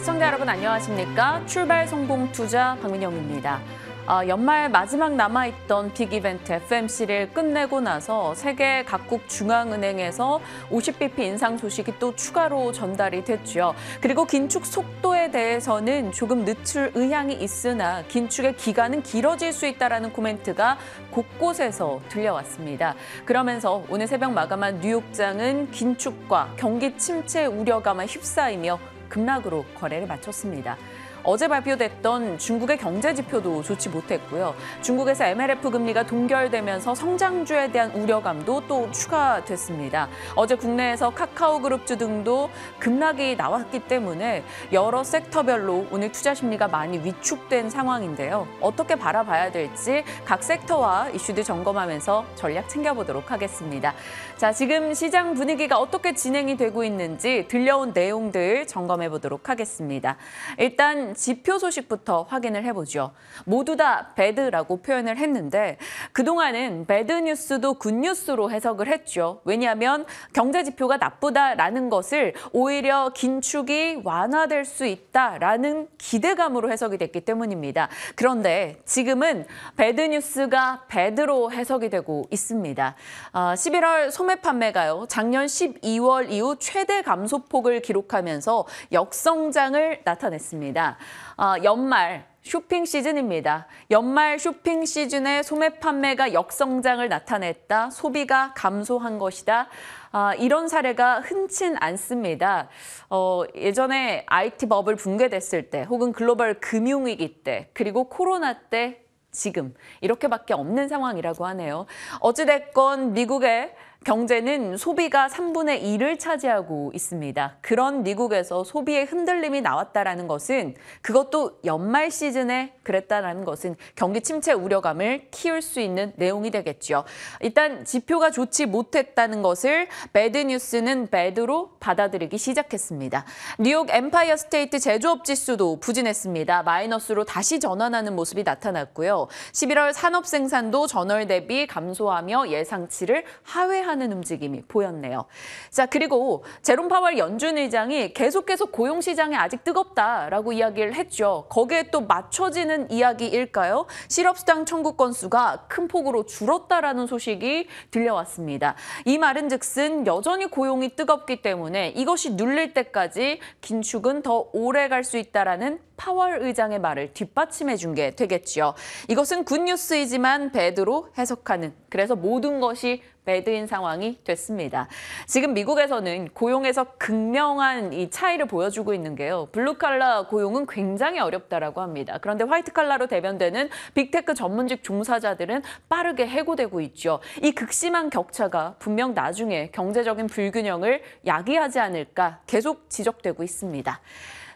시청자 여러분 안녕하십니까? 출발 성공 투자 박민영입니다. 아, 연말 마지막 남아있던 빅 이벤트 FMC를 끝내고 나서 세계 각국 중앙은행에서 50bp 인상 소식이 또 추가로 전달이 됐죠. 그리고 긴축 속도에 대해서는 조금 늦출 의향이 있으나 긴축의 기간은 길어질 수 있다는 코멘트가 곳곳에서 들려왔습니다. 그러면서 오늘 새벽 마감한 뉴욕장은 긴축과 경기 침체 우려감에 휩싸이며 급락으로 거래를 마쳤습니다. 어제 발표됐던 중국의 경제 지표도 좋지 못했고요. 중국에서 MLF 금리가 동결되면서 성장주에 대한 우려감도 또 추가됐습니다. 어제 국내에서 카카오그룹주 등도 급락이 나왔기 때문에 여러 섹터별로 오늘 투자 심리가 많이 위축된 상황인데요. 어떻게 바라봐야 될지 각 섹터와 이슈들 점검하면서 전략 챙겨보도록 하겠습니다. 자, 지금 시장 분위기가 어떻게 진행이 되고 있는지 들려온 내용들 점검해 보도록 하겠습니다. 일단 지표 소식부터 확인을 해보죠. 모두 다 배드라고 표현을 했는데 그동안은 배드 뉴스도 굿 뉴스로 해석을 했죠. 왜냐하면 경제 지표가 나쁘다라는 것을 오히려 긴축이 완화될 수 있다라는 기대감으로 해석이 됐기 때문입니다. 그런데 지금은 배드 뉴스가 배드로 해석이 되고 있습니다. 11월 아, 소매 판매가요. 작년 12월 이후 최대 감소폭을 기록하면서 역성장을 나타냈습니다. 어, 연말 쇼핑 시즌입니다. 연말 쇼핑 시즌에 소매 판매가 역성장을 나타냈다. 소비가 감소한 것이다. 아, 이런 사례가 흔친 않습니다. 어, 예전에 IT 버블 붕괴됐을 때 혹은 글로벌 금융위기 때 그리고 코로나 때 지금 이렇게밖에 없는 상황이라고 하네요. 어찌됐건 미국의 경제는 소비가 3분의 1을 차지하고 있습니다. 그런 미국에서 소비의 흔들림이 나왔다라는 것은 그것도 연말 시즌에 그랬다라는 것은 경기 침체 우려감을 키울 수 있는 내용이 되겠죠 일단 지표가 좋지 못했다는 것을 배드 뉴스는 배드로 받아들이기 시작했습니다. 뉴욕 엠파이어 스테이트 제조업 지수도 부진했습니다. 마이너스로 다시 전환하는 모습이 나타났고요. 11월 산업 생산도 전월 대비 감소하며 예상치를 하회한 하는 움직임이 보였네요. 자 그리고 제롬 파월 연준 의장이 계속해서 고용 시장이 아직 뜨겁다라고 이야기를 했죠. 거기에 또 맞춰지는 이야기일까요? 실업수당 청구 건수가 큰 폭으로 줄었다라는 소식이 들려왔습니다. 이 말은즉슨 여전히 고용이 뜨겁기 때문에 이것이 눌릴 때까지 긴축은 더 오래 갈 수 있다라는 파월 의장의 말을 뒷받침해 준 게 되겠지요. 이것은 굿뉴스이지만 배드로 해석하는 그래서 모든 것이 배드인 상황이 됐습니다. 지금 미국에서는 고용에서 극명한 이 차이를 보여주고 있는 게요. 블루칼라 고용은 굉장히 어렵다라고 합니다. 그런데 화이트칼라로 대변되는 빅테크 전문직 종사자들은 빠르게 해고되고 있죠. 이 극심한 격차가 분명 나중에 경제적인 불균형을 야기하지 않을까 계속 지적되고 있습니다.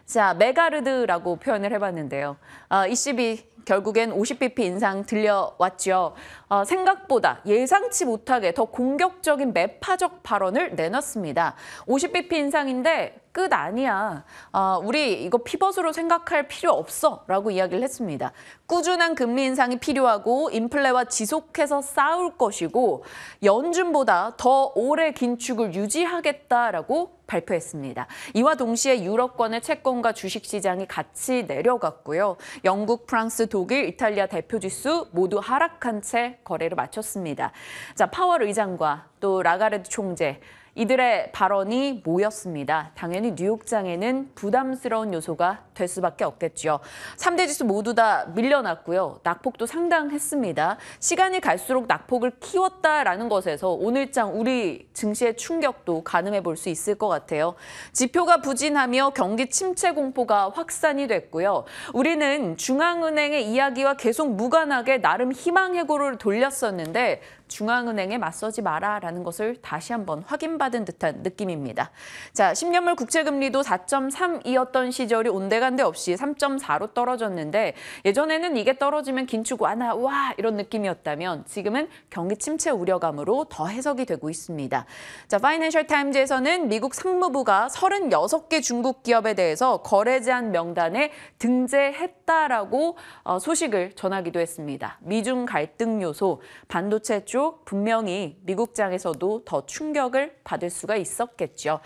자, 메가르드라고 표현을 해봤는데요. 어, 아, ECB 결국엔 50bp 인상 들려왔죠. 어, 생각보다 예상치 못하게 더 공격적인 매파적 발언을 내놨습니다. 50bp 인상인데 끝 아니야. 어, 우리 이거 피벗으로 생각할 필요 없어 라고 이야기를 했습니다. 꾸준한 금리 인상이 필요하고 인플레와 지속해서 싸울 것이고 연준보다 더 오래 긴축을 유지하겠다라고 발표했습니다. 이와 동시에 유럽권의 채권과 주식시장이 같이 내려갔고요. 영국, 프랑스, 독일, 이탈리아 대표 지수 모두 하락한 채 거래를 마쳤습니다. 자, 파월 의장과 또 라가르드 총재 이들의 발언이 모였습니다. 당연히 뉴욕장에는 부담스러운 요소가 될 수밖에 없겠지요. 3대 지수 모두 다 밀려났고요. 낙폭도 상당했습니다. 시간이 갈수록 낙폭을 키웠다라는 것에서 오늘장 우리 증시의 충격도 가늠해 볼 수 있을 것 같아요. 지표가 부진하며 경기 침체 공포가 확산이 됐고요. 우리는 중앙은행의 이야기와 계속 무관하게 나름 희망 해고를 돌렸었는데 중앙은행에 맞서지 마라라는 것을 다시 한번 확인받은 듯한 느낌입니다. 자, 10년물 국채금리도 4 3이었던 시절이 온데간데 없이 3.4로 떨어졌는데 예전에는 이게 떨어지면 긴축 완화 와 이런 느낌이었다면 지금은 경기 침체 우려감으로 더 해석이 되고 있습니다. 자, 파이낸셜 타임즈에서는 미국 상무부가 36개 중국 기업에 대해서 거래 제한 명단에 등재했다라고 어, 소식을 전하기도 했습니다. 미중 갈등 요소, 반도체 보십시 분명히 미국장에서도 더 충격을 받을 수가 있었겠죠.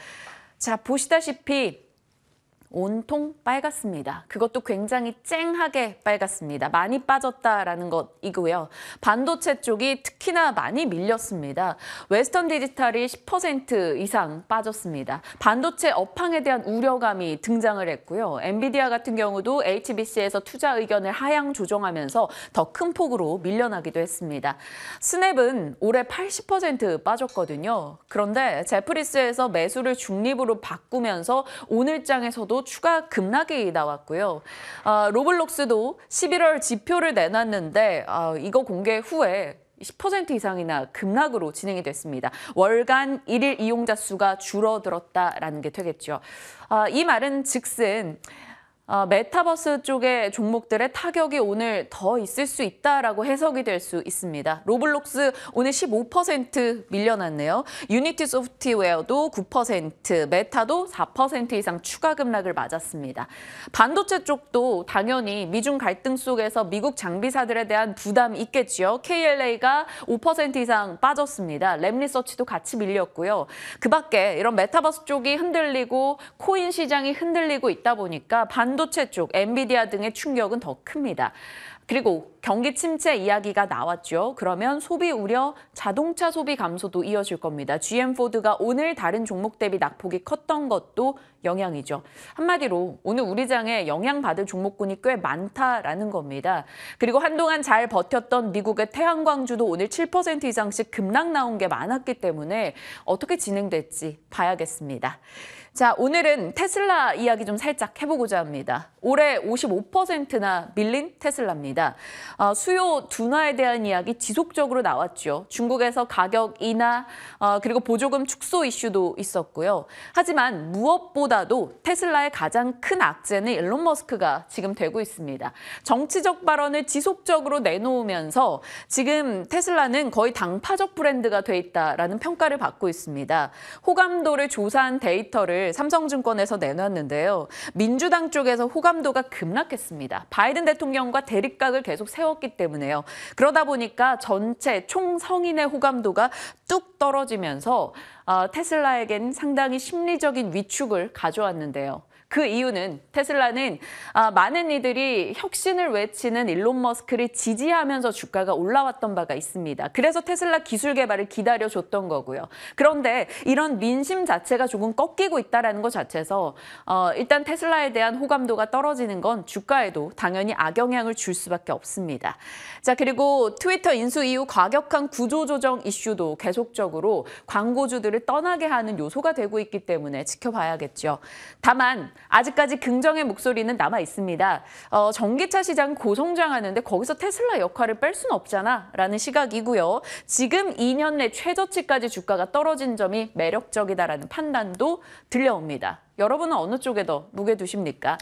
자, 보시다시피 온통 빨갛습니다. 그것도 굉장히 쨍하게 빨갛습니다. 많이 빠졌다라는 것이고요. 반도체 쪽이 특히나 많이 밀렸습니다. 웨스턴 디지털이 10% 이상 빠졌습니다. 반도체 업황에 대한 우려감이 등장을 했고요. 엔비디아 같은 경우도 HBC에서 투자 의견을 하향 조정하면서 더 큰 폭으로 밀려나기도 했습니다. 스냅은 올해 80% 빠졌거든요. 그런데 제프리스에서 매수를 중립으로 바꾸면서 오늘장에서도 추가 급락이 나왔고요. 아, 로블록스도 11월 지표를 내놨는데 아, 이거 공개 후에 10% 이상이나 급락으로 진행이 됐습니다. 월간 일일 이용자 수가 줄어들었다라는 게 되겠죠. 아, 이 말은 즉슨 어, 메타버스 쪽의 종목들의 타격이 오늘 더 있을 수 있다라고 해석이 될 수 있습니다. 로블록스 오늘 15% 밀려났네요. 유니티 소프트웨어도 9%, 메타도 4% 이상 추가 급락을 맞았습니다. 반도체 쪽도 당연히 미중 갈등 속에서 미국 장비사들에 대한 부담이 있겠지요. KLA가 5% 이상 빠졌습니다. 랩리서치도 같이 밀렸고요. 그 밖에 이런 메타버스 쪽이 흔들리고 코인 시장이 흔들리고 있다 보니까 반 반도체 쪽, 엔비디아 등의 충격은 더 큽니다. 그리고 경기 침체 이야기가 나왔죠. 그러면 소비 우려, 자동차 소비 감소도 이어질 겁니다. GM 포드가 오늘 다른 종목 대비 낙폭이 컸던 것도 영향이죠. 한마디로 오늘 우리 장에 영향받을 종목군이 꽤 많다라는 겁니다. 그리고 한동안 잘 버텼던 미국의 태양광주도 오늘 7% 이상씩 급락 나온 게 많았기 때문에 어떻게 진행될지 봐야겠습니다. 자, 오늘은 테슬라 이야기 좀 살짝 해보고자 합니다. 올해 55%나 밀린 테슬라입니다. 아, 수요 둔화에 대한 이야기 지속적으로 나왔죠. 중국에서 가격 인하 어, 그리고 보조금 축소 이슈도 있었고요. 하지만 무엇보다도 테슬라의 가장 큰 악재는 일론 머스크가 지금 되고 있습니다. 정치적 발언을 지속적으로 내놓으면서 지금 테슬라는 거의 당파적 브랜드가 돼 있다라는 평가를 받고 있습니다. 호감도를 조사한 데이터를 삼성증권에서 내놨는데요. 민주당 쪽에서 호감도가 급락했습니다. 바이든 대통령과 대립각을 계속 채웠기 때문에요. 그러다 보니까 전체 총 성인의 호감도가 뚝 떨어지면서 아, 테슬라에겐 상당히 심리적인 위축을 가져왔는데요. 그 이유는 테슬라는 아, 많은 이들이 혁신을 외치는 일론 머스크를 지지하면서 주가가 올라왔던 바가 있습니다. 그래서 테슬라 기술 개발을 기다려줬던 거고요. 그런데 이런 민심 자체가 조금 꺾이고 있다는 것 자체에서 어, 일단 테슬라에 대한 호감도가 떨어지는 건 주가에도 당연히 악영향을 줄 수밖에 없습니다. 자 그리고 트위터 인수 이후 과격한 구조조정 이슈도 계속적으로 광고주들을 떠나게 하는 요소가 되고 있기 때문에 지켜봐야겠죠. 다만 아직까지 긍정의 목소리는 남아 있습니다. 어, 전기차 시장 고성장하는데 거기서 테슬라 역할을 뺄 수는 없잖아 라는 시각이고요. 지금 2년 내 최저치까지 주가가 떨어진 점이 매력적이다라는 판단도 들려옵니다. 여러분은 어느 쪽에 더 무게 두십니까?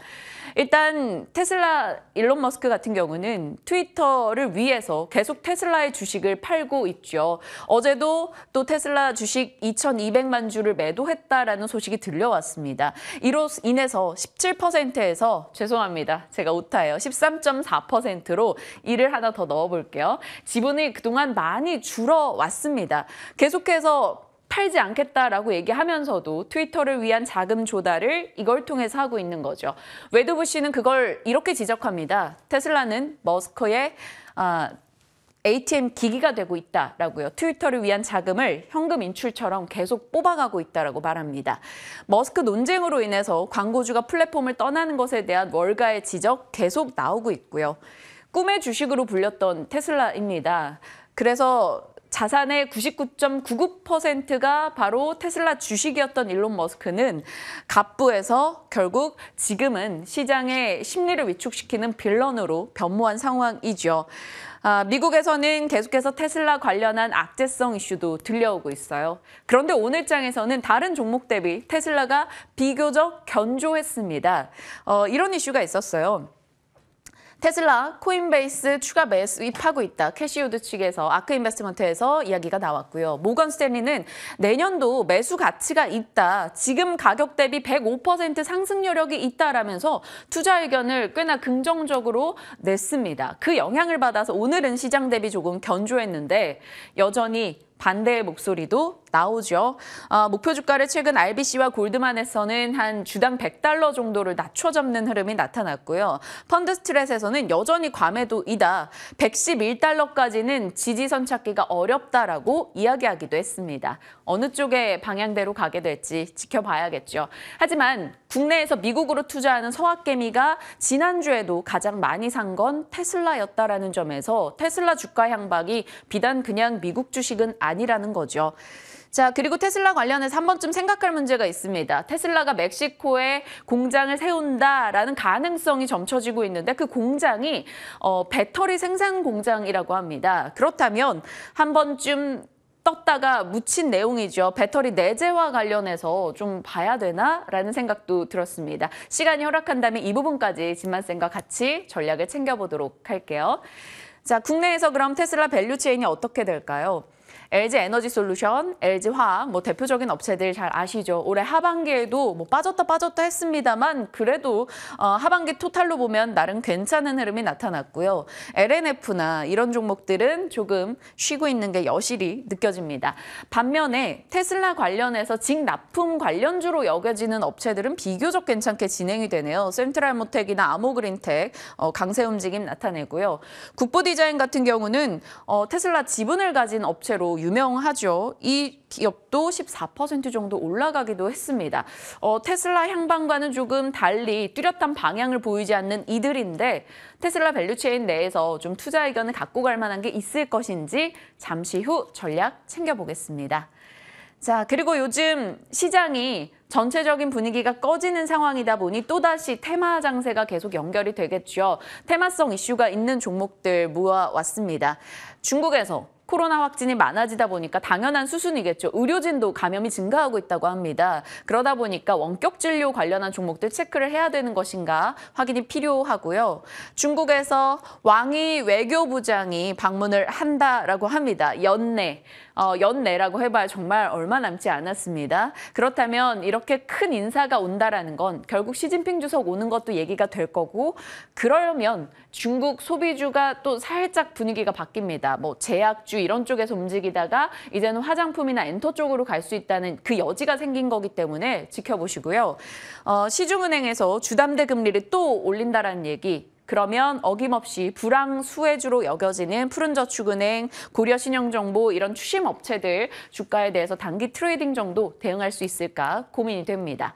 일단 테슬라 일론 머스크 같은 경우는 트위터를 위해서 계속 테슬라의 주식을 팔고 있죠. 어제도 또 테슬라 주식 2,200만 주를 매도했다라는 소식이 들려왔습니다. 이로 인해서 17%에서 죄송합니다. 제가 오타예요. 13.4%로 이를 하나 더 넣어볼게요. 지분이 그동안 많이 줄어왔습니다. 계속해서 팔지 않겠다라고 얘기하면서도 트위터를 위한 자금 조달을 이걸 통해서 하고 있는 거죠. 웨드부 씨는 그걸 이렇게 지적합니다. 테슬라는 머스크의 아, ATM 기기가 되고 있다라고요. 트위터를 위한 자금을 현금 인출처럼 계속 뽑아가고 있다라고 말합니다. 머스크 논쟁으로 인해서 광고주가 플랫폼을 떠나는 것에 대한 월가의 지적 계속 나오고 있고요. 꿈의 주식으로 불렸던 테슬라입니다. 그래서 자산의 99.99%가 바로 테슬라 주식이었던 일론 머스크는 갑부에서 결국 지금은 시장의 심리를 위축시키는 빌런으로 변모한 상황이죠. 아, 미국에서는 계속해서 테슬라 관련한 악재성 이슈도 들려오고 있어요. 그런데 오늘 장에서는 다른 종목 대비 테슬라가 비교적 견조했습니다. 어, 이런 이슈가 있었어요. 테슬라, 코인베이스 추가 매수입하고 있다. 캐시우드 측에서 아크인베스트먼트에서 이야기가 나왔고요. 모건 스탠리는 내년도 매수 가치가 있다. 지금 가격 대비 105% 상승 여력이 있다라면서 투자 의견을 꽤나 긍정적으로 냈습니다. 그 영향을 받아서 오늘은 시장 대비 조금 견조했는데 여전히 반대의 목소리도 나오죠. 아, 목표 주가를 최근 RBC와 골드만에서는 한 주당 100달러 정도를 낮춰 잡는 흐름이 나타났고요. 펀드 스트레스에서는 여전히 과매도이다. 111달러까지는 지지선 찾기가 어렵다라고 이야기하기도 했습니다. 어느 쪽의 방향대로 가게 될지 지켜봐야겠죠. 하지만 국내에서 미국으로 투자하는 서학개미가 지난주에도 가장 많이 산 건 테슬라였다라는 점에서 테슬라 주가 향박이 비단 그냥 미국 주식은 아니라는 거죠. 자, 그리고 테슬라 관련해서 한 번쯤 생각할 문제가 있습니다. 테슬라가 멕시코에 공장을 세운다라는 가능성이 점쳐지고 있는데 그 공장이 어, 배터리 생산 공장이라고 합니다. 그렇다면 한 번쯤 떴다가 묻힌 내용이죠. 배터리 내재와 관련해서 좀 봐야 되나라는 생각도 들었습니다. 시간이 허락한다면 이 부분까지 진만쌤과 같이 전략을 챙겨보도록 할게요. 자, 국내에서 그럼 테슬라 밸류체인이 어떻게 될까요? LG 에너지 솔루션, LG 화학 뭐 대표적인 업체들 잘 아시죠. 올해 하반기에도 뭐 빠졌다 빠졌다 했습니다만 그래도 어, 하반기 토탈로 보면 나름 괜찮은 흐름이 나타났고요. LNF나 이런 종목들은 조금 쉬고 있는 게 여실히 느껴집니다. 반면에 테슬라 관련해서 직납품 관련주로 여겨지는 업체들은 비교적 괜찮게 진행이 되네요. 센트럴모텍이나 아모그린텍 어, 강세 움직임 나타내고요. 국보디자인 같은 경우는 어, 테슬라 지분을 가진 업체로 유명하죠. 이 기업도 14% 정도 올라가기도 했습니다. 어, 테슬라 향방과는 조금 달리 뚜렷한 방향을 보이지 않는 이들인데 테슬라 밸류체인 내에서 좀 투자 의견을 갖고 갈 만한 게 있을 것인지 잠시 후 전략 챙겨보겠습니다. 자, 그리고 요즘 시장이 전체적인 분위기가 꺼지는 상황이다 보니 또다시 테마 장세가 계속 연결이 되겠죠. 테마성 이슈가 있는 종목들 모아왔습니다. 중국에서 코로나 확진이 많아지다 보니까 당연한 수순이겠죠. 의료진도 감염이 증가하고 있다고 합니다. 그러다 보니까 원격 진료 관련한 종목들 체크를 해야 되는 것인가 확인이 필요하고요. 중국에서 왕이 외교부장이 방문을 한다라고 합니다. 연내 어, 연내라고 해봐야 정말 얼마 남지 않았습니다. 그렇다면 이렇게 큰 인사가 온다라는 건 결국 시진핑 주석 오는 것도 얘기가 될 거고 그러면 려 중국 소비주가 또 살짝 분위기가 바뀝니다. 뭐 제약주 이런 쪽에서 움직이다가 이제는 화장품이나 엔터 쪽으로 갈 수 있다는 그 여지가 생긴 거기 때문에 지켜보시고요. 어, 시중은행에서 주담대 금리를 또 올린다라는 얘기 그러면 어김없이 불황 수혜주로 여겨지는 푸른저축은행, 고려신용정보 이런 추심업체들 주가에 대해서 단기 트레이딩 정도 대응할 수 있을까 고민이 됩니다.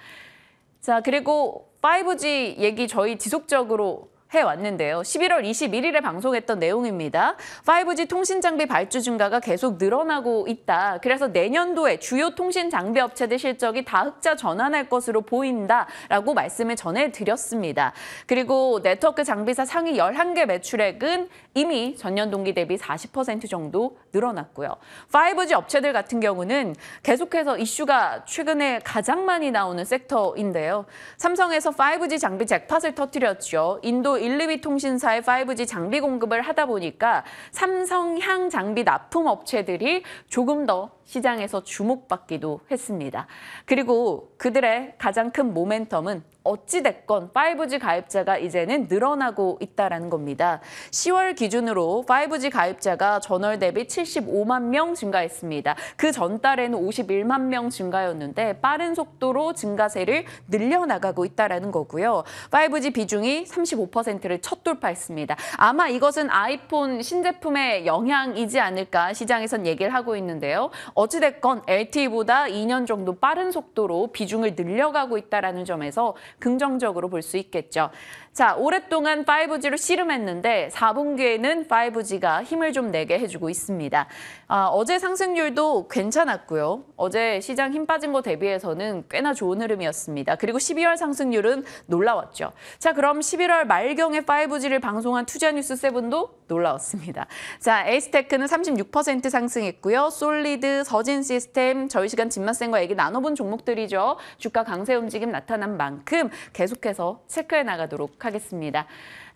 자, 그리고 5G 얘기 저희 지속적으로 해왔는데요. 11월 21일에 방송했던 내용입니다. 5G 통신 장비 발주 증가가 계속 늘어나고 있다. 그래서 내년도에 주요 통신 장비 업체들 실적이 다 흑자 전환할 것으로 보인다라고 말씀을 전해드렸습니다. 그리고 네트워크 장비사 상위 11개 매출액은 이미 전년 동기 대비 40% 정도 늘어났고요. 5G 업체들 같은 경우는 계속해서 이슈가 최근에 가장 많이 나오는 섹터인데요. 삼성에서 5G 장비 잭팟을 터뜨렸죠. 인도 1, 2위 통신사의 5G 장비 공급을 하다 보니까 삼성향 장비 납품 업체들이 조금 더 시장에서 주목받기도 했습니다. 그리고 그들의 가장 큰 모멘텀은 어찌됐건 5G 가입자가 이제는 늘어나고 있다는 겁니다. 10월 기준으로 5G 가입자가 전월 대비 75만 명 증가했습니다. 그 전달에는 51만 명 증가였는데 빠른 속도로 증가세를 늘려나가고 있다는 거고요. 5G 비중이 35%를 첫 돌파했습니다. 아마 이것은 아이폰 신제품의 영향이지 않을까 시장에선 얘기를 하고 있는데요. 어찌됐건 LTE보다 2년 정도 빠른 속도로 비중을 늘려가고 있다는 점에서 긍정적으로 볼 수 있겠죠. 자, 오랫동안 5G로 씨름했는데 4분기에는 5G가 힘을 좀 내게 해주고 있습니다. 아, 어제 상승률도 괜찮았고요. 어제 시장 힘 빠진 거 대비해서는 꽤나 좋은 흐름이었습니다. 그리고 12월 상승률은 놀라웠죠. 자, 그럼 11월 말경에 5G를 방송한 투자뉴스 세븐도 놀라웠습니다. 자, 에이스테크는 36% 상승했고요. 솔리드, 서진 시스템, 저희 시간 진맛생과 얘기 나눠본 종목들이죠. 주가 강세 움직임 나타난 만큼 계속해서 체크해 나가도록 하겠습니다.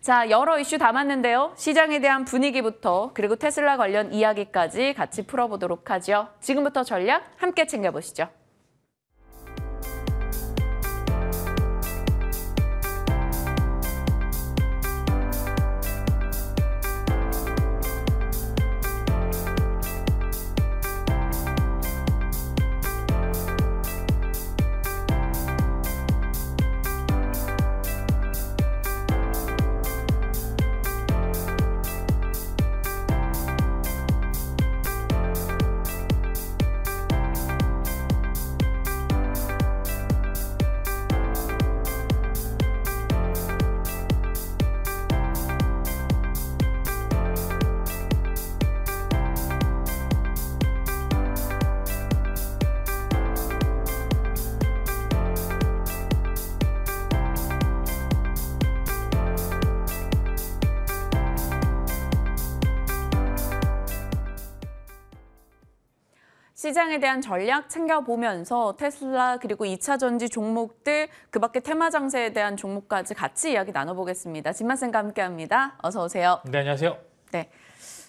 자, 여러 이슈 담았는데요. 시장에 대한 분위기부터 그리고 테슬라 관련 이야기까지 같이 풀어보도록 하죠. 지금부터 전략 함께 챙겨보시죠. 시장에 대한 전략 챙겨보면서 테슬라 그리고 2차 전지 종목들 그밖에 테마 장세에 대한 종목까지 같이 이야기 나눠보겠습니다. 진마쌤과 함께합니다. 어서 오세요. 네, 안녕하세요. 네.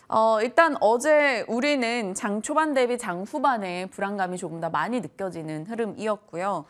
어, 일단 어제 우리는 장 초반 대비 장 후반에 불안감이 조금 더 많이 느껴지는 흐름이었고요.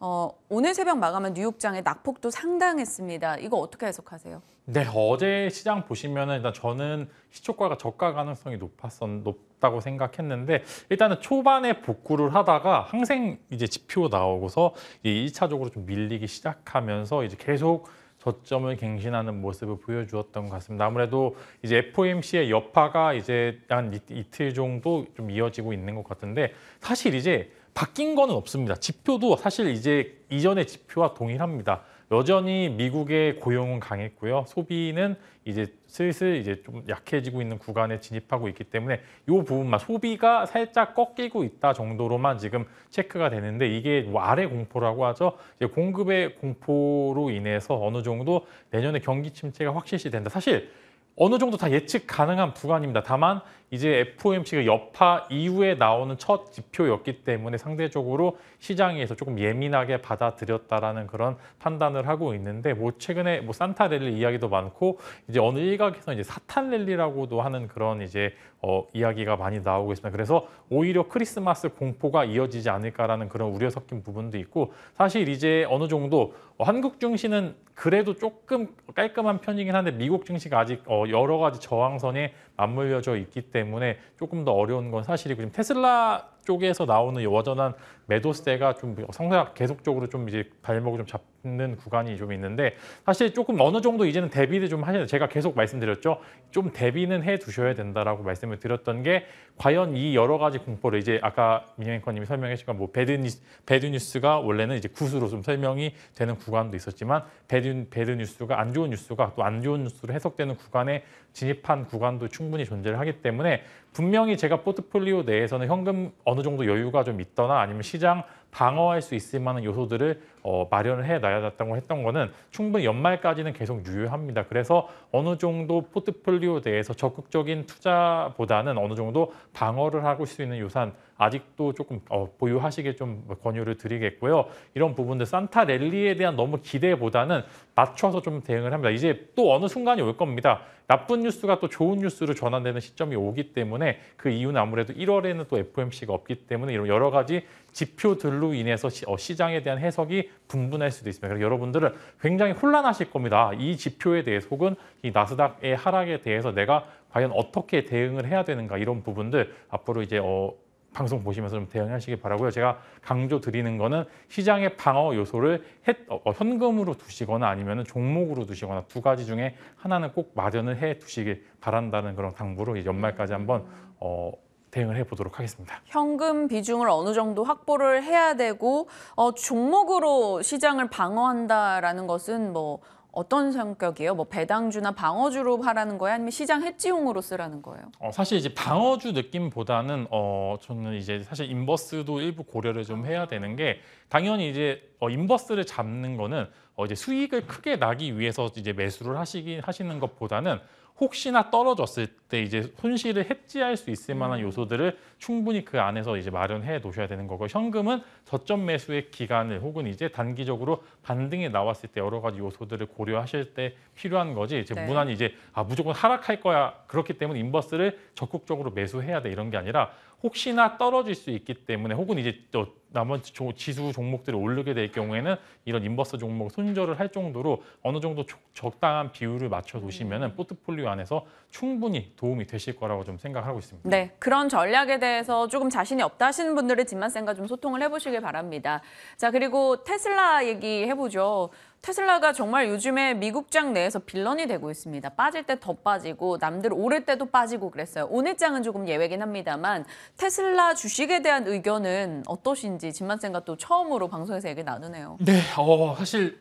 어, 오늘 새벽 마감한 뉴욕장의 낙폭도 상당했습니다. 이거 어떻게 해석하세요? 네, 어제 시장 보시면은 일단 저는 시초가가 저가 가능성이 높았었 높다고 생각했는데 일단은 초반에 복구를 하다가 항생 이제 지표 나오고서 이차적으로좀 밀리기 시작하면서 이제 계속 저점을 갱신하는 모습을 보여주었던 것 같습니다. 아무래도 이제 FOMC의 여파가 이제 한 이틀 정도 좀 이어지고 있는 것 같은데 사실 이제 바뀐 거는 없습니다. 지표도 사실 이제 이전의 지표와 동일합니다. 여전히 미국의 고용은 강했고요. 소비는 이제 슬슬 이제 좀 약해지고 있는 구간에 진입하고 있기 때문에 이 부분만 소비가 살짝 꺾이고 있다 정도로만 지금 체크가 되는데 이게 뭐 아래 공포라고 하죠. 이제 공급의 공포로 인해서 어느 정도 내년에 경기 침체가 확실시 된다. 사실 어느 정도 다 예측 가능한 구간입니다. 다만 이제 FOMC가 여파 이후에 나오는 첫 지표였기 때문에 상대적으로 시장에서 조금 예민하게 받아들였다라는 그런 판단을 하고 있는데 뭐 최근에 뭐 산타 랠리 이야기도 많고 이제 어느 일각에서 이제 사탄 랠리라고도 하는 그런 이제 어 이야기가 많이 나오고 있습니다. 그래서 오히려 크리스마스 공포가 이어지지 않을까라는 그런 우려 섞인 부분도 있고 사실 이제 어느 정도 한국 증시는 그래도 조금 깔끔한 편이긴 한데 미국 증시가 아직 어, 여러 가지 저항선에 맞물려져 있기 때문에 때문에 조금 더 어려운 건 사실이고 지금 테슬라 쪽에서 나오는 여전한 매도세가 좀 성장 계속적으로 좀 이제 발목을 좀 잡는 구간이 좀 있는데 사실 조금 어느 정도 이제는 대비를 좀 하셔야 제가 계속 말씀드렸죠. 좀 대비는 해 두셔야 된다라고 말씀을 드렸던 게 과연 이 여러 가지 공포를 이제 아까 민영앵커님이 설명해 주신 뭐 배드뉴스, 배드뉴스가 원래는 이제 구수로 좀 설명이 되는 구간도 있었지만 배드, 배드뉴스가 안 좋은 뉴스가 또 안 좋은 뉴스로 해석되는 구간에 진입한 구간도 충분히 존재를 하기 때문에 분명히 제가 포트폴리오 내에서는 현금 어느 정도 여유가 좀 있거나 아니면 시장 방어할 수 있을 만한 요소들을 어, 마련을 해놔야겠다고 했던 거는 충분히 연말까지는 계속 유효합니다. 그래서 어느 정도 포트폴리오 에대해서 적극적인 투자보다는 어느 정도 방어를 하고 수 있는 유산 아직도 조금 어, 보유하시길 좀 권유를 드리겠고요. 이런 부분들 산타 랠리에 대한 너무 기대보다는 맞춰서 좀 대응을 합니다. 이제 또 어느 순간이 올 겁니다. 나쁜 뉴스가 또 좋은 뉴스로 전환되는 시점이 오기 때문에 그 이유는 아무래도 1월에는 또 FOMC가 없기 때문에 이런 여러 가지 지표들로 인해서 어, 시장에 어, 시 대한 해석이 분분할 수도 있습니다. 그래서 여러분들은 굉장히 혼란하실 겁니다. 이 지표에 대해서 혹은 이 나스닥의 하락에 대해서 내가 과연 어떻게 대응을 해야 되는가 이런 부분들 앞으로 이제 어, 방송 보시면서 좀 대응하시기 바라고요. 제가 강조 드리는 거는 시장의 방어 요소를 어, 어, 현금으로 두시거나 아니면 종목으로 두시거나 두 가지 중에 하나는 꼭 마련을 해 두시길 바란다는 그런 당부로 이제 연말까지 한번 어, 대응을 해보도록 하겠습니다. 현금 비중을 어느 정도 확보를 해야 되고 어, 종목으로 시장을 방어한다라는 것은 뭐 어떤 성격이에요? 뭐 배당주나 방어주로 하라는 거예요? 아니면 시장 해지용으로 쓰라는 거예요? 어, 사실 이제 방어주 느낌보다는 어, 저는 이제 사실 인버스도 일부 고려를 좀 해야 되는 게 당연히 이제 어, 인버스를 잡는 거는 어, 이제 수익을 크게 나기 위해서 이제 매수를 하시긴 하시는 것보다는 혹시나 떨어졌을 때 이제 손실을 해지할 수 있을 만한 음. 요소들을 충분히 그 안에서 이제 마련해 놓으셔야 되는 거고 현금은 저점 매수의 기간을 혹은 이제 단기적으로 반등이 나왔을 때 여러 가지 요소들을 고려하실 때 필요한 거지 이제 네. 무난히 이제 아 무조건 하락할 거야 그렇기 때문에 인버스를 적극적으로 매수해야 돼 이런 게 아니라 혹시나 떨어질 수 있기 때문에 혹은 이제 또 나머지 조, 지수 종목들이 오르게 될 경우에는 이런 인버스 종목 손절을 할 정도로 어느 정도 조, 적당한 비율을 맞춰 두시면은 음. 포트폴리오 안에서 충분히 도움이 되실 거라고 좀 생각하고 있습니다. 네, 그런 전략에 대해서 조금 자신이 없다 하시는 분들은 진만쌤과 좀 소통을 해보시길 바랍니다. 자, 그리고 테슬라 얘기해보죠. 테슬라가 정말 요즘에 미국장 내에서 빌런이 되고 있습니다. 빠질 때 더 빠지고 남들 오를 때도 빠지고 그랬어요. 오늘장은 조금 예외긴 합니다만 테슬라 주식에 대한 의견은 어떠신지 생각하는지 진만쌤과 또 처음으로 방송에서 얘기 나누네요. 네, 어, 사실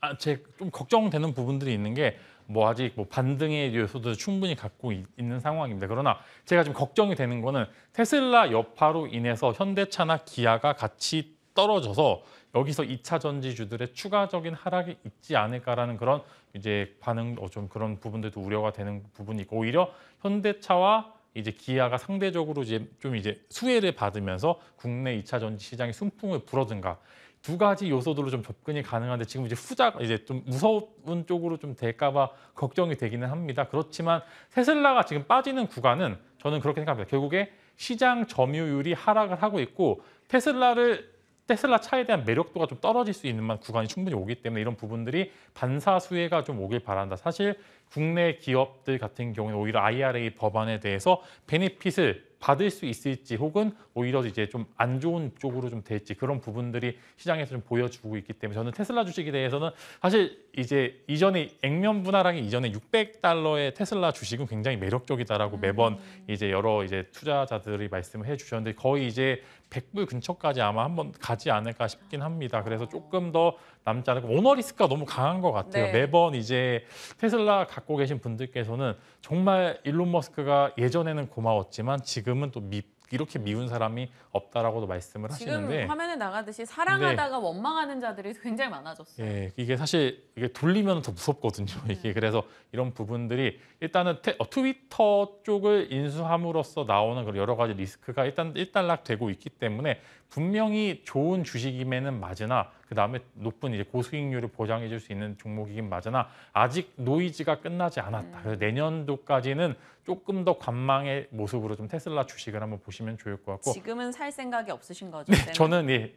아, 제좀 걱정되는 부분들이 있는 게 뭐 아직 뭐 반등의 요소도 충분히 갖고 있, 는 상황입니다. 그러나 제가 좀 걱정이 되는 거는 테슬라 여파로 인해서 현대차나 기아가 같이 떨어져서 여기서 2차 전지주들의 추가적인 하락이 있지 않을까라는 그런 이제 반응 어, 좀 그런 부분들도 우려가 되는 부분이 고 오히려 현대차와 이제 기아가 상대적으로 이제 좀 이제 수혜를 받으면서 국내 2차 전지 시장의 순풍을 불어든가 두 가지 요소들로 좀 접근이 가능한데 지금 이제 후자 이제 좀 무서운 쪽으로 좀 될까봐 걱정이 되기는 합니다. 그렇지만 테슬라가 지금 빠지는 구간은 저는 그렇게 생각합니다. 결국에 시장 점유율이 하락을 하고 있고 테슬라를 테슬라 차에 대한 매력도가 좀 떨어질 수 있는 만 구간이 충분히 오기 때문에 이런 부분들이 반사 수혜가 좀 오길 바란다. 사실 국내 기업들 같은 경우는 오히려 IRA 법안에 대해서 베네핏을 받을 수 있을지 혹은 오히려 이제 좀 안 좋은 쪽으로 좀 될지 그런 부분들이 시장에서 좀 보여주고 있기 때문에 저는 테슬라 주식에 대해서는 사실 이제 이전에 액면 분할하기 이전에 600달러의 테슬라 주식은 굉장히 매력적이다라고 음. 매번 이제 여러 이제 투자자들이 말씀을 해주셨는데 거의 이제 100불 근처까지 아마 한번 가지 않을까 싶긴 합니다. 그래서 아. 조금 더 남지 않을 오너 리스크가 너무 강한 것 같아요. 네. 매번 이제 테슬라 갖고 계신 분들께서는 정말 일론 머스크가 예전에는 고마웠지만 지금은 또 미, 이렇게 미운 사람이 없다라고도 말씀을 지금 하시는데 지금 화면에 나가듯이 네. 사랑하다가 네. 원망하는 자들이 굉장히 많아졌어요. 예, 이게 사실 이게 돌리면 더 무섭거든요. 네. 이게 음. 그래서 이런 부분들이 일단은 테, 어, 트위터 쪽을 인수함으로써 나오는 그런 여러 가지 리스크가 일단 일단락 되고 있기 때문에 분명히 좋은 주식임에는 맞으나 그 다음에 높은 이제 고수익률을 보장해줄 수 있는 종목이긴 맞으나 아직 노이즈가 끝나지 않았다. 네. 그래서 내년도까지는 조금 더 관망의 모습으로 좀 테슬라 주식을 한번 보시면 좋을 것 같고 지금은 살 생각이 없으신 거죠? 네, 저는 예,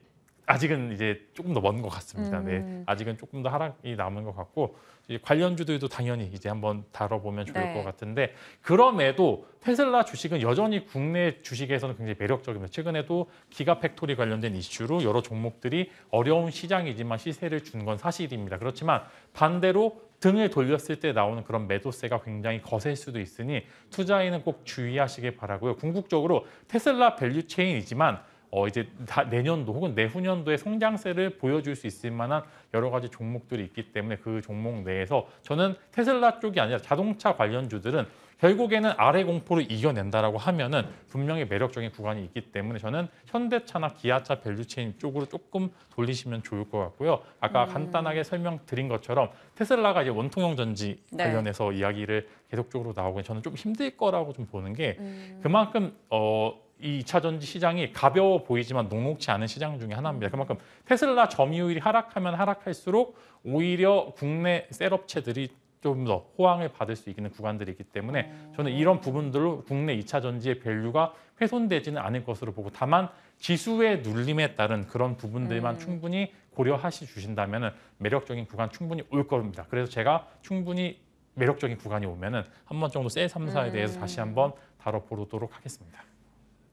아직은 이제 조금 더 먼 것 같습니다. 네. 음. 네, 아직은 조금 더 하락이 남은 것 같고 관련주들도 당연히 이제 한번 다뤄보면 좋을 네. 것 같은데 그럼에도 테슬라 주식은 여전히 국내 주식에서는 굉장히 매력적입니다. 최근에도 기가팩토리 관련된 이슈로 여러 종목들이 어려운 시장이지만 시세를 준 건 사실입니다. 그렇지만 반대로 등을 돌렸을 때 나오는 그런 매도세가 굉장히 거셀 수도 있으니 투자에는 꼭 주의하시길 바라고요. 궁극적으로 테슬라 밸류체인이지만 어 이제 내년도 혹은 내후년도에 성장세를 보여줄 수 있을 만한 여러 가지 종목들이 있기 때문에 그 종목 내에서 저는 테슬라 쪽이 아니라 자동차 관련주들은 결국에는 아래 공포를 이겨낸다라고 하면은 분명히 매력적인 구간이 있기 때문에 저는 현대차나 기아차 밸류체인 쪽으로 조금 돌리시면 좋을 것 같고요. 아까 음. 간단하게 설명드린 것처럼 테슬라가 이제 원통형 전지 네. 관련해서 이야기를 계속적으로 나오고 저는 좀 힘들 거라고 좀 보는 게 음. 그만큼 어이 2차전지 시장이 가벼워 보이지만 녹록치 않은 시장 중에 하나입니다. 음. 그만큼 테슬라 점유율이 하락하면 하락할수록 오히려 국내 셀업체들이 좀 더 호황을 받을 수 있는 구간들이 기 때문에 어. 저는 이런 부분들로 국내 2차 전지의 밸류가 훼손되지는 않을 것으로 보고 다만 지수의 눌림에 따른 그런 부분들만 음. 충분히 고려하시 주신다면 매력적인 구간 충분히 올 겁니다. 그래서 제가 충분히 매력적인 구간이 오면한 번 정도 셀3사에 대해서 다시 음. 한번 다뤄보도록 하겠습니다.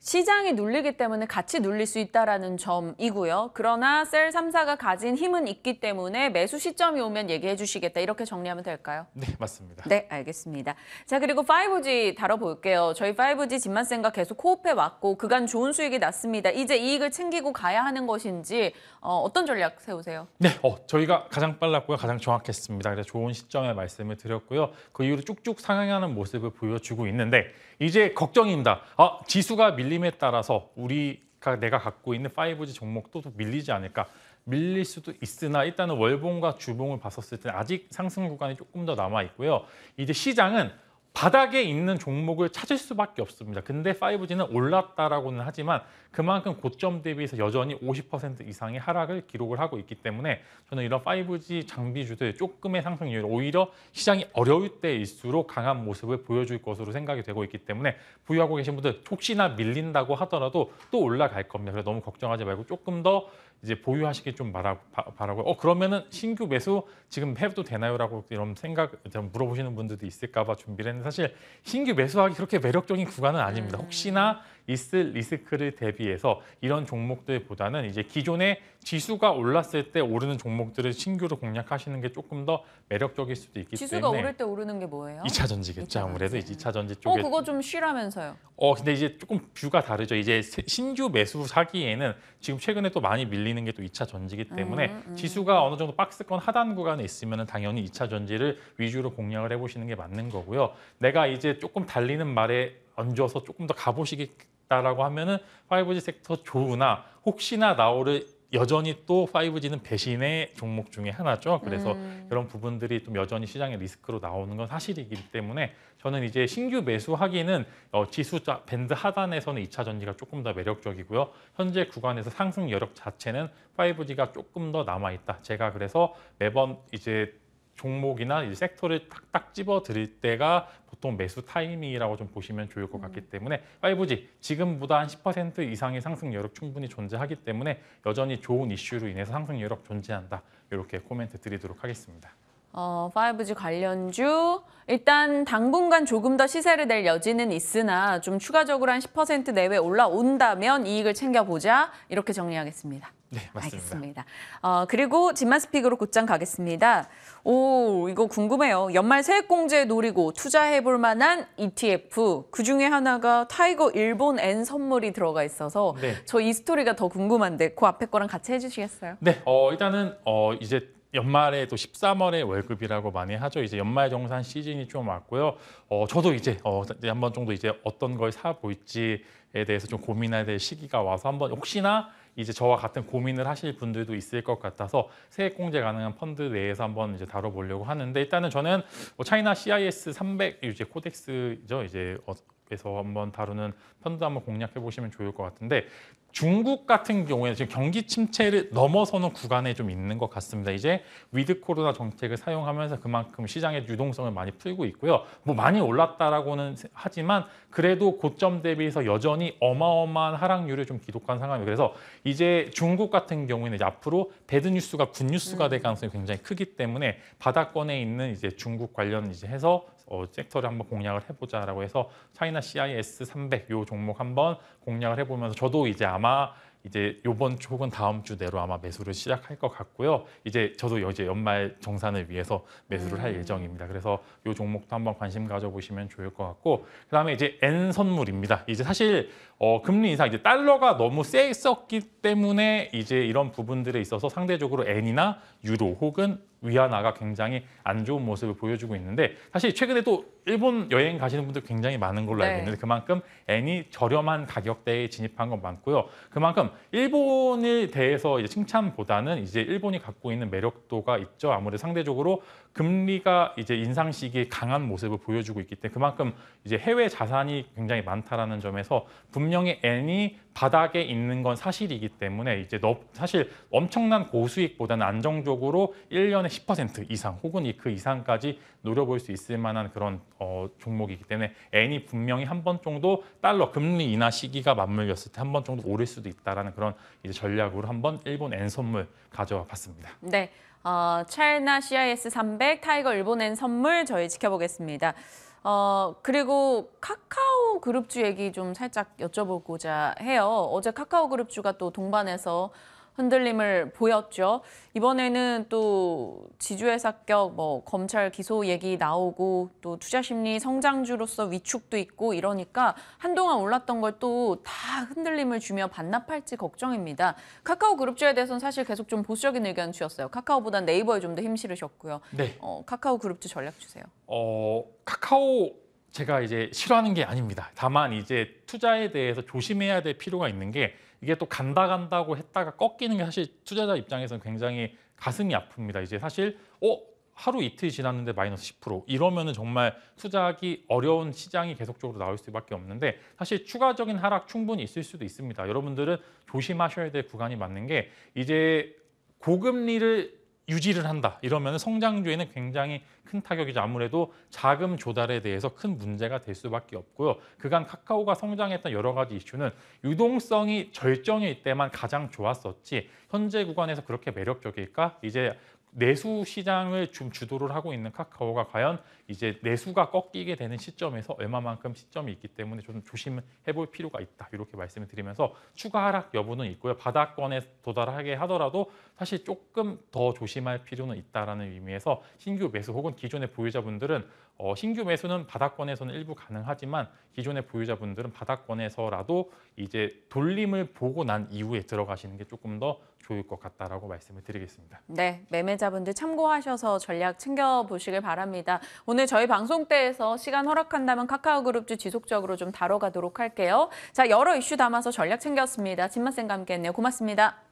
시장이 눌리기 때문에 같이 눌릴 수 있다라는 점이고요. 그러나 셀 3사가 가진 힘은 있기 때문에 매수 시점이 오면 얘기해 주시겠다. 이렇게 정리하면 될까요? 네, 맞습니다. 네, 알겠습니다. 자, 그리고 5G 다뤄볼게요. 저희 5G 집만센과 계속 코업해 왔고 그간 좋은 수익이 났습니다. 이제 이익을 챙기고 가야 하는 것인지 어, 떤 전략 세우세요? 네, 어, 저희가 가장 빨랐고요. 가장 정확했습니다. 그래서 좋은 시점에 말씀을 드렸고요. 그 이후로 쭉쭉 상향하는 모습을 보여주고 있는데 이제 걱정입니다. 아, 지수가 밀림에 따라서 우리가 내가 갖고 있는 5G 종목도 또 밀리지 않을까. 밀릴 수도 있으나 일단은 월봉과 주봉을 봤었을 때 아직 상승 구간이 조금 더 남아 있고요. 이제 시장은 바닥에 있는 종목을 찾을 수밖에 없습니다. 근데 5G는 올랐다라고는 하지만 그만큼 고점 대비해서 여전히 50% 이상의 하락을 기록을 하고 있기 때문에 저는 이런 5G 장비주들 조금의 상승률 오히려 시장이 어려울 때일수록 강한 모습을 보여줄 것으로 생각이 되고 있기 때문에 부유하고 계신 분들 혹시나 밀린다고 하더라도 또 올라갈 겁니다. 그래서 너무 걱정하지 말고 조금 더 이제 보유하시길 좀 바라, 바라고요. 어 그러면은 신규 매수 지금 해도 되나요라고 이런 생각 물어보시는 분들도 있을까봐 준비를 했는데 사실 신규 매수하기 그렇게 매력적인 구간은 아닙니다. 음. 혹시나 있을 리스크를 대비해서 이런 종목들보다는 이제 기존에 지수가 올랐을 때 오르는 종목들을 신규로 공략하시는 게 조금 더 매력적일 수도 있기 지수가 때문에 오를 때 오르는 게 뭐예요? 2차 전지겠죠. 2차 아무래도 전지. 2차 전지 어, 쪽에 어 그거 좀 쉬라면서요. 어 근데 이제 조금 뷰가 다르죠. 이제 신규 매수 사기에는 지금 최근에 또 많이 밀리는 게또 2차 전지기 때문에 음, 음. 지수가 어느 정도 박스권 하단 구간에 있으면 당연히 2차 전지를 위주로 공략을 해보시는 게 맞는 거고요. 내가 이제 조금 달리는 말에 얹어서 조금 더 가보시기 라고 하면은 5G 섹터 좋으나 혹시나 나오를 여전히 또 5G는 배신의 종목 중에 하나죠. 그래서 음. 이런 부분들이 좀 여전히 시장의 리스크로 나오는 건 사실이기 때문에 저는 이제 신규 매수하기는 어, 지수 밴드 하단에서는 2차 전지가 조금 더 매력적이고요. 현재 구간에서 상승 여력 자체는 5G가 조금 더 남아 있다. 제가 그래서 매번 이제 종목이나 이 섹터를 딱딱 집어 드릴 때가 보통 매수 타이밍이라고 좀 보시면 좋을 것 같기 음. 때문에 5G 지금보다 한 10% 이상의 상승 여력 충분히 존재하기 때문에 여전히 좋은 이슈로 인해서 상승 여력 존재한다. 이렇게 코멘트 드리도록 하겠습니다. 어, 5G 관련주 일단 당분간 조금 더 시세를 낼 여지는 있으나 좀 추가적으로 한 10% 내외 올라온다면 이익을 챙겨보자 이렇게 정리하겠습니다. 네, 맞습니다. 알겠습니다. 어, 그리고 집만스픽으로 곧장 가겠습니다. 오, 이거 궁금해요. 연말 세액공제 노리고 투자해볼 만한 ETF 그중에 하나가 타이거 일본 N 선물이 들어가 있어서 네. 저이 스토리가 더 궁금한데 그 앞에 거랑 같이 해주시겠어요? 네, 어, 일단은 어, 이제 연말에 또 13월에 월급이라고 많이 하죠. 이제 연말 정산 시즌이 좀 왔고요. 어, 저도 이제 어, 이제 한 번 정도 이제 어떤 걸사 볼지에 대해서 좀 고민해야 될 시기가 와서 한번 혹시나 이제 저와 같은 고민을 하실 분들도 있을 것 같아서 세액공제 가능한 펀드 내에서 한번 이제 다뤄보려고 하는데 일단은 저는 뭐 차이나 CIS 300 이제 코덱스죠 이제 어, 에서 한번 다루는 펀드 한 번 공략해 보시면 좋을 것 같은데 중국 같은 경우에 지금 경기 침체를 넘어서는 구간에 좀 있는 것 같습니다. 이제 위드 코로나 정책을 사용하면서 그만큼 시장의 유동성을 많이 풀고 있고요. 뭐 많이 올랐다라고는 하지만 그래도 고점 대비해서 여전히 어마어마한 하락률을 좀 기록한 상황이에요. 그래서 이제 중국 같은 경우에는 이제 앞으로 배드 뉴스가 굿 뉴스가 될 음. 가능성이 굉장히 크기 때문에 바닥권에 있는 이제 중국 관련 이제 해서 어, 섹터를 한번 공략을 해보자라고 해서 차이나 CIS 300 요 종목 한번 공략을 해보면서 저도 이제 아마 이제 요번 주 혹은 다음 주 내로 아마 매수를 시작할 것 같고요. 이제 저도 이제 연말 정산을 위해서 매수를 음. 할 예정입니다. 그래서 요 종목도 한번 관심 가져보시면 좋을 것 같고 그다음에 이제 N 선물입니다. 이제 사실 어, 금리 인상 이제 달러가 너무 세었기 때문에 이제 이런 부분들에 있어서 상대적으로 N이나 유로 혹은 위안화가 굉장히 안 좋은 모습을 보여주고 있는데 사실 최근에 또 일본 여행 가시는 분들 굉장히 많은 걸로 알고 네. 있는데 네. 그만큼 엔이 저렴한 가격대에 진입한 건 많고요. 그만큼 일본에 대해서 이제 칭찬보다는 이제 일본이 갖고 있는 매력도가 있죠. 아무래도 상대적으로 금리가 이제 인상식이 강한 모습을 보여주고 있기 때문에 그만큼 이제 해외 자산이 굉장히 많다라는 점에서 분명히 엔이 바닥에 있는 건 사실이기 때문에 이제 너, 사실 엄청난 고수익보다는 안정적으로 1년에 10% 이상 혹은 그 이상까지 노려볼 수 있을 만한 그런 어, 종목이기 때문에 N이 분명히 한 번 정도 달러 금리 인하 시기가 맞물렸을 때 한 번 정도 오를 수도 있다라는 그런 이제 전략으로 한번 일본 N 선물 가져와 봤습니다. 네. 어, 차이나 CIS 300, 타이거 일본엔 선물 저희 지켜보겠습니다. 어, 그리고 카카오 그룹주 얘기 좀 살짝 여쭤보고자 해요. 어제 카카오 그룹주가 또 동반해서 흔들림을 보였죠. 이번에는 또 지주회사격 뭐 검찰 기소 얘기 나오고 또 투자 심리 성장주로서 위축도 있고 이러니까 한동안 올랐던 걸 또 다 흔들림을 주며 반납할지 걱정입니다. 카카오 그룹주에 대해서는 사실 계속 좀 보수적인 의견 주셨어요. 카카오보단 네이버에 좀 더 힘실으셨고요. 네. 어, 카카오 그룹주 전략 주세요. 어, 카카오 제가 이제 싫어하는 게 아닙니다. 다만 이제 투자에 대해서 조심해야 될 필요가 있는 게 이게 또 간다 간다고 했다가 꺾이는 게 사실 투자자 입장에서는 굉장히 가슴이 아픕니다. 이제 사실 어 하루 이틀 지났는데 마이너스 10% 이러면은 정말 투자하기 어려운 시장이 계속적으로 나올 수밖에 없는데 사실 추가적인 하락 충분히 있을 수도 있습니다. 여러분들은 조심하셔야 될 구간이 맞는 게 이제 고금리를 유지를 한다 이러면 성장주에는 굉장히 큰 타격이죠. 아무래도 자금 조달에 대해서 큰 문제가 될 수밖에 없고요. 그간 카카오가 성장했던 여러 가지 이슈는 유동성이 절정일 때만 가장 좋았었지 현재 구간에서 그렇게 매력적일까? 이제 내수 시장을 좀 주도를 하고 있는 카카오가 과연 이제 내수가 꺾이게 되는 시점에서 얼마만큼 시점이 있기 때문에 좀 조심해 볼 필요가 있다. 이렇게 말씀을 드리면서 추가 하락 여부는 있고요. 바닥권에 도달하게 하더라도 사실 조금 더 조심할 필요는 있다라는 의미에서 신규 매수 혹은 기존의 보유자분들은 어, 신규 매수는 바닥권에서는 일부 가능하지만 기존의 보유자분들은 바닥권에서라도 이제 돌림을 보고 난 이후에 들어가시는 게 조금 더 좋을 것 같다라고 말씀을 드리겠습니다. 네, 매매자분들 참고하셔서 전략 챙겨보시길 바랍니다. 오늘 저희 방송 때에서 시간 허락한다면 카카오그룹주 지속적으로 좀 다뤄가도록 할게요. 자, 여러 이슈 담아서 전략 챙겼습니다. 진맛쌤과 함께했네요. 고맙습니다.